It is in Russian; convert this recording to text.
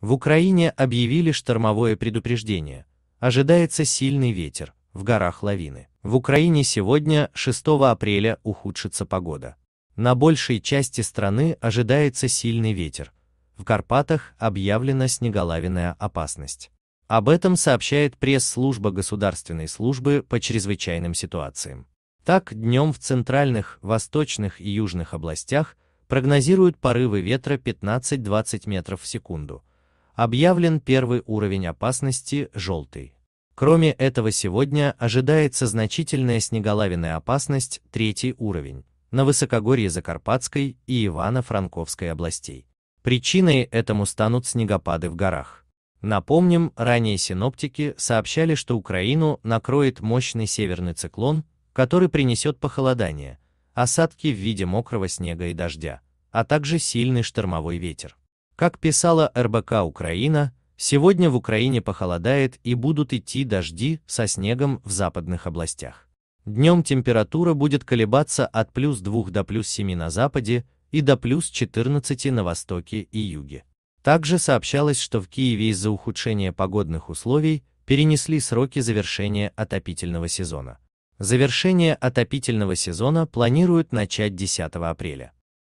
В Украине объявили штормовое предупреждение. Ожидается сильный ветер, в горах лавины. В Украине сегодня, 6 апреля, ухудшится погода. На большей части страны ожидается сильный ветер. В Карпатах объявлена снеголавиная опасность. Об этом сообщает пресс-служба Государственной службы по чрезвычайным ситуациям. Так, днем в центральных, восточных и южных областях прогнозируют порывы ветра 15-20 метров в секунду – Объявлен первый уровень опасности – желтый. Кроме этого сегодня ожидается значительная снеголавиная опасность – третий уровень, на высокогорье Закарпатской и Ивано-Франковской областей. Причиной этому станут снегопады в горах. Напомним, ранее синоптики сообщали, что Украину накроет мощный северный циклон, который принесет похолодание, осадки в виде мокрого снега и дождя, а также сильный штормовой ветер. Как писала РБК Украина, сегодня в Украине похолодает и будут идти дожди со снегом в западных областях. Днем температура будет колебаться от плюс 2 до плюс 7 на западе и до плюс 14 на востоке и юге. Также сообщалось, что в Киеве из-за ухудшения погодных условий перенесли сроки завершения отопительного сезона. Завершение отопительного сезона планируют начать 10 апреля.